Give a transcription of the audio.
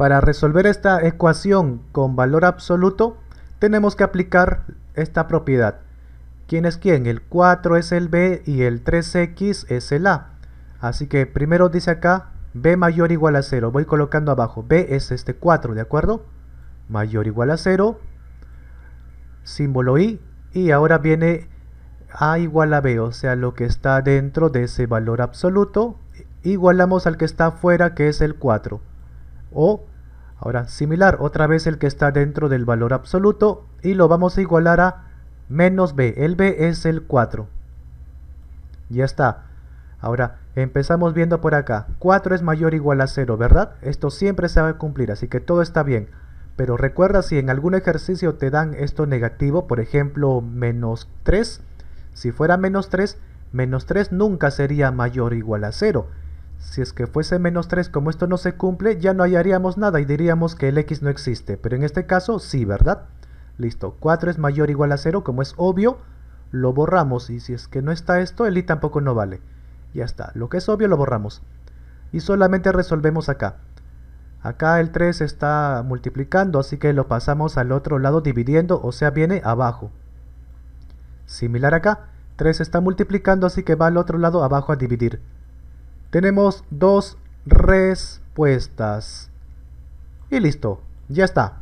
Para resolver esta ecuación con valor absoluto, tenemos que aplicar esta propiedad. ¿Quién es quién? El 4 es el B y el 3X es el A. Así que primero dice acá B mayor o igual a 0. Voy colocando abajo. B es este 4, ¿de acuerdo? Mayor o igual a 0. Símbolo I. Y ahora viene A igual a B, o sea, lo que está dentro de ese valor absoluto. Igualamos al que está afuera, que es el 4. O Ahora, similar, otra vez el que está dentro del valor absoluto y lo vamos a igualar a menos b. El b es el 4. Ya está. Ahora, empezamos viendo por acá. 4 es mayor o igual a 0, ¿verdad? Esto siempre se va a cumplir, así que todo está bien. Pero recuerda si en algún ejercicio te dan esto negativo, por ejemplo, menos 3. Si fuera menos 3, menos 3 nunca sería mayor o igual a 0. Si es que fuese menos 3 como esto no se cumple, ya no hallaríamos nada y diríamos que el x no existe. Pero en este caso sí, ¿verdad? Listo, 4 es mayor o igual a 0, como es obvio, lo borramos. Y si es que no está esto, el y tampoco no vale. Ya está, lo que es obvio lo borramos. Y solamente resolvemos acá. Acá el 3 está multiplicando, así que lo pasamos al otro lado dividiendo, o sea, viene abajo. Similar acá, 3 está multiplicando, así que va al otro lado abajo a dividir. Tenemos dos respuestas. Y listo, ya está.